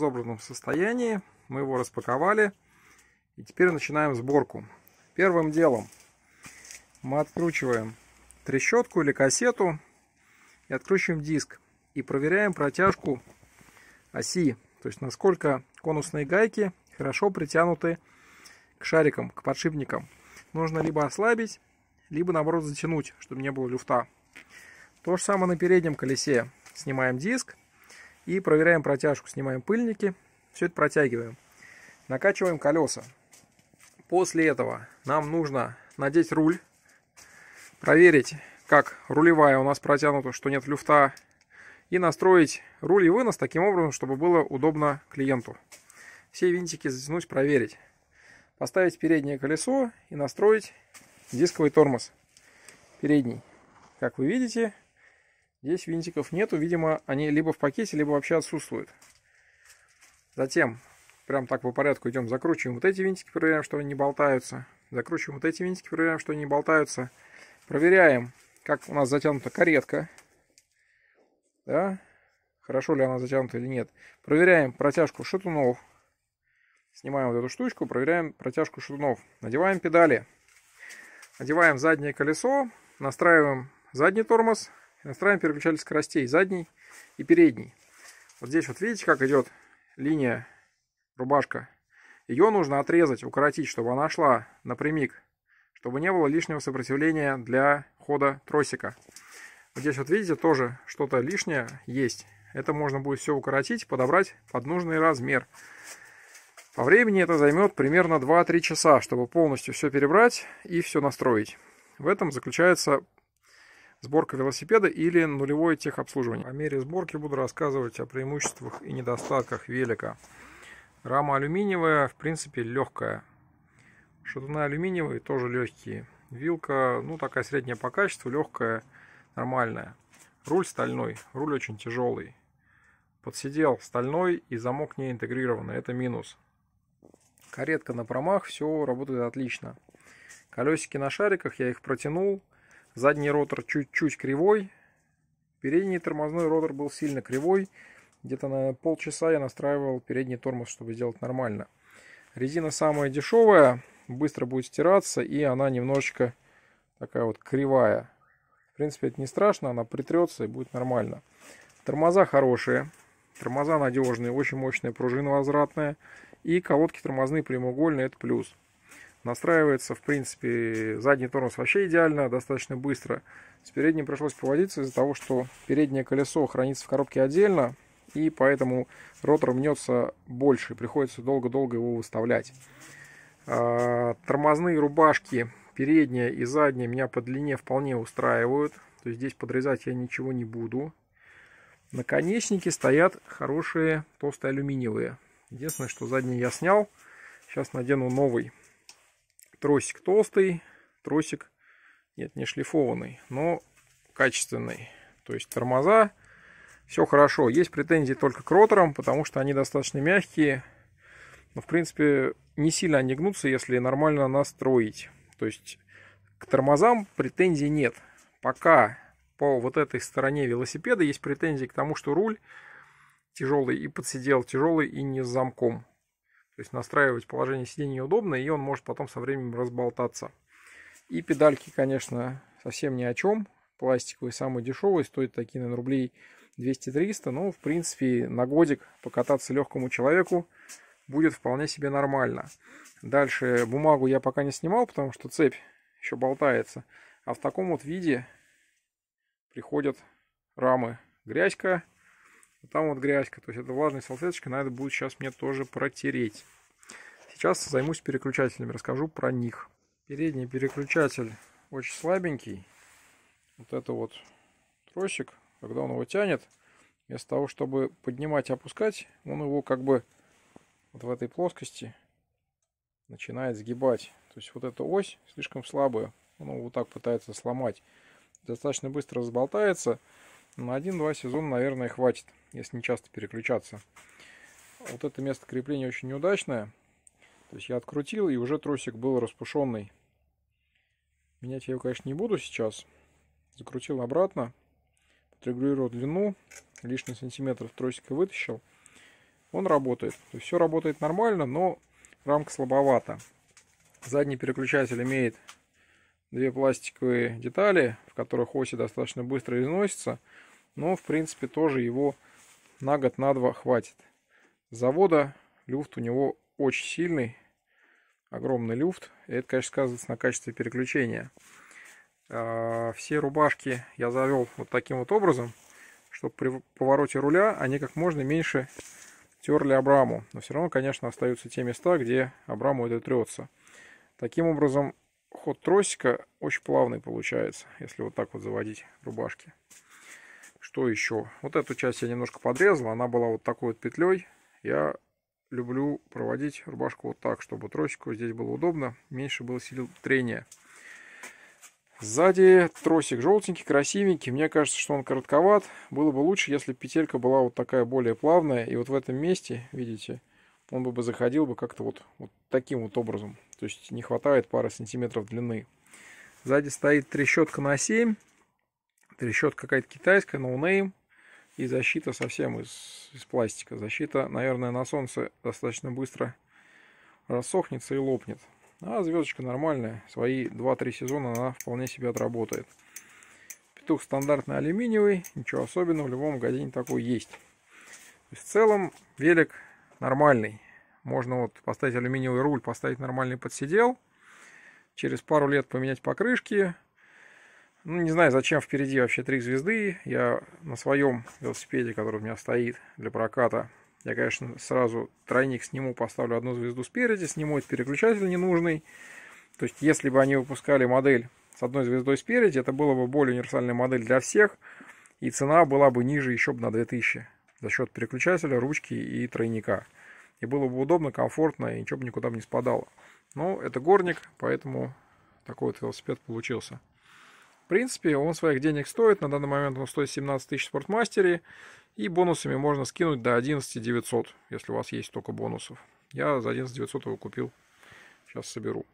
разобранном состоянии. Мы его распаковали. И теперь начинаем сборку. Первым делом мы откручиваем трещотку или кассету и откручиваем диск. И проверяем протяжку оси, то есть насколько конусные гайки хорошо притянуты к шарикам, к подшипникам. Нужно либо ослабить, либо наоборот затянуть, чтобы не было люфта. То же самое на переднем колесе. Снимаем диск и проверяем протяжку, снимаем пыльники, все это протягиваем. Накачиваем колеса. После этого нам нужно надеть руль, проверить, как рулевая у нас протянута, что нет люфта, и настроить руль и вынос таким образом, чтобы было удобно клиенту. Все винтики затянуть, проверить. Поставить переднее колесо и настроить дисковый тормоз передний. Как вы видите, Здесь винтиков нету, видимо, они либо в пакете, либо вообще отсутствуют. Затем, прям так по порядку идем, закручиваем вот эти винтики, проверяем, что они не болтаются. Закручиваем вот эти винтики, проверяем, что они не болтаются. Проверяем, как у нас затянута каретка. Да? Хорошо ли она затянута или нет. Проверяем протяжку шатунов. Снимаем вот эту штучку, проверяем протяжку шатунов. Надеваем педали. Надеваем заднее колесо, настраиваем задний тормоз, и настраиваем переключатель скоростей задний и передний. Вот здесь вот видите, как идет линия, рубашка. Ее нужно отрезать, укоротить, чтобы она шла напрямик, чтобы не было лишнего сопротивления для хода тросика. Вот здесь вот видите, тоже что-то лишнее есть. Это можно будет все укоротить, подобрать под нужный размер. По времени это займет примерно 2-3 часа, чтобы полностью все перебрать и все настроить. В этом заключается сборка велосипеда или нулевое техобслуживание. По мере сборки буду рассказывать о преимуществах и недостатках велика. Рама алюминиевая, в принципе, легкая. Шатуны алюминиевые, тоже легкие. Вилка, ну, такая средняя по качеству, легкая, нормальная. Руль стальной, руль очень тяжелый. Подсидел стальной и замок не интегрированный, это минус. Каретка на промах, все работает отлично. Колесики на шариках, я их протянул, Задний ротор чуть-чуть кривой. Передний тормозной ротор был сильно кривой. Где-то на полчаса я настраивал передний тормоз, чтобы сделать нормально. Резина самая дешевая, быстро будет стираться, и она немножечко такая вот кривая. В принципе, это не страшно, она притрется и будет нормально. Тормоза хорошие, тормоза надежные, очень мощная пружина возвратная. И колодки тормозные прямоугольные, это плюс настраивается, в принципе, задний тормоз вообще идеально, достаточно быстро. С передним пришлось поводиться из-за того, что переднее колесо хранится в коробке отдельно, и поэтому ротор мнется больше, приходится долго-долго его выставлять. А, тормозные рубашки передняя и задняя меня по длине вполне устраивают, то есть здесь подрезать я ничего не буду. Наконечники стоят хорошие, толстые алюминиевые. Единственное, что задний я снял, сейчас надену новый. Тросик толстый, тросик, нет, не шлифованный, но качественный. То есть тормоза, все хорошо. Есть претензии только к роторам, потому что они достаточно мягкие. Но, в принципе, не сильно они гнутся, если нормально настроить. То есть к тормозам претензий нет. Пока по вот этой стороне велосипеда есть претензии к тому, что руль тяжелый и подсидел тяжелый и не с замком. То есть настраивать положение сидения удобно, и он может потом со временем разболтаться. И педальки, конечно, совсем ни о чем. Пластиковые, самые дешевые, стоят такие, наверное, рублей 200-300. Но ну, в принципе, на годик покататься легкому человеку будет вполне себе нормально. Дальше бумагу я пока не снимал, потому что цепь еще болтается. А в таком вот виде приходят рамы грязька, там вот грязька, то есть это влажная салфеточка, надо будет сейчас мне тоже протереть. Сейчас займусь переключателями, расскажу про них. Передний переключатель очень слабенький. Вот это вот тросик, когда он его тянет, вместо того, чтобы поднимать и опускать, он его как бы вот в этой плоскости начинает сгибать. То есть вот эта ось слишком слабая, он его вот так пытается сломать. Достаточно быстро разболтается, на один-два сезона, наверное, хватит если не часто переключаться. Вот это место крепления очень неудачное. То есть я открутил, и уже тросик был распушенный. Менять я его, конечно, не буду сейчас. Закрутил обратно, отрегулировал длину, лишний сантиметр в тросика вытащил. Он работает. То есть все работает нормально, но рамка слабовата. Задний переключатель имеет две пластиковые детали, в которых оси достаточно быстро износятся. Но, в принципе, тоже его на год, на два хватит. Завода люфт у него очень сильный, огромный люфт. И это, конечно, сказывается на качестве переключения. А, все рубашки я завел вот таким вот образом, чтобы при повороте руля они как можно меньше терли Абраму. Но все равно, конечно, остаются те места, где Абраму это трется. Таким образом, ход тросика очень плавный получается, если вот так вот заводить рубашки. Что еще? Вот эту часть я немножко подрезал, она была вот такой вот петлей. Я люблю проводить рубашку вот так, чтобы тросику здесь было удобно, меньше было сил трения. Сзади тросик желтенький, красивенький. Мне кажется, что он коротковат. Было бы лучше, если петелька была вот такая более плавная. И вот в этом месте, видите, он бы заходил бы как-то вот, вот таким вот образом. То есть не хватает пары сантиметров длины. Сзади стоит трещотка на 7 Трещотка какая-то китайская, ноунейм. И защита совсем из, из пластика. Защита, наверное, на солнце достаточно быстро рассохнется и лопнет. А звездочка нормальная. Свои 2-3 сезона она вполне себе отработает. Петух стандартный алюминиевый. Ничего особенного. В любом магазине такой есть. То есть в целом велик нормальный. Можно вот поставить алюминиевый руль, поставить нормальный подсидел. Через пару лет поменять покрышки. Ну, не знаю, зачем впереди вообще три звезды. Я на своем велосипеде, который у меня стоит для проката, я, конечно, сразу тройник сниму, поставлю одну звезду спереди, сниму этот переключатель ненужный. То есть, если бы они выпускали модель с одной звездой спереди, это было бы более универсальная модель для всех, и цена была бы ниже еще бы на 2000 за счет переключателя, ручки и тройника. И было бы удобно, комфортно, и ничего бы никуда бы не спадало. Но это горник, поэтому такой вот велосипед получился принципе, он своих денег стоит. На данный момент он стоит 17 тысяч в спортмастере. И бонусами можно скинуть до 11 900, если у вас есть только бонусов. Я за 11 900 его купил. Сейчас соберу.